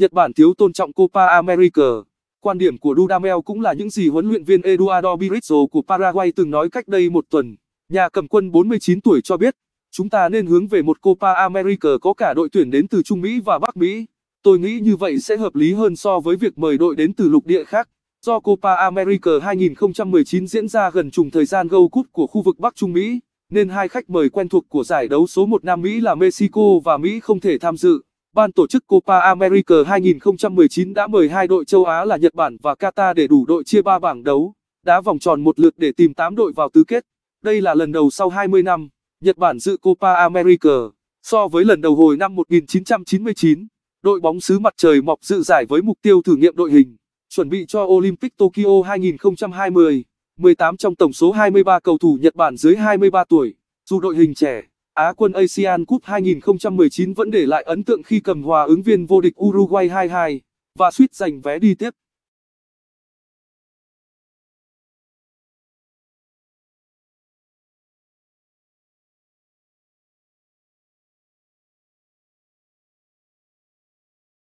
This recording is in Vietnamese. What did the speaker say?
Nhật Bản thiếu tôn trọng Copa America. Quan điểm của Dudamel cũng là những gì huấn luyện viên Eduardo Birizzo của Paraguay từng nói cách đây một tuần. Nhà cầm quân 49 tuổi cho biết, chúng ta nên hướng về một Copa America có cả đội tuyển đến từ Trung Mỹ và Bắc Mỹ. Tôi nghĩ như vậy sẽ hợp lý hơn so với việc mời đội đến từ lục địa khác. Do Copa America 2019 diễn ra gần trùng thời gian Gold Cup của khu vực Bắc Trung Mỹ, nên hai khách mời quen thuộc của giải đấu số 1 Nam Mỹ là Mexico và Mỹ không thể tham dự. Ban tổ chức Copa America 2019 đã mời hai đội châu Á là Nhật Bản và Qatar để đủ đội chia ba bảng đấu, đá vòng tròn một lượt để tìm 8 đội vào tứ kết. Đây là lần đầu sau 20 năm, Nhật Bản dự Copa America. So với lần đầu hồi năm 1999, đội bóng xứ mặt trời mọc dự giải với mục tiêu thử nghiệm đội hình, chuẩn bị cho Olympic Tokyo 2020. 18 trong tổng số 23 cầu thủ Nhật Bản dưới 23 tuổi, dù đội hình trẻ Á quân ASEAN Cup 2019 vẫn để lại ấn tượng khi cầm hòa ứng viên vô địch Uruguay 2-2 và suýt giành vé đi tiếp.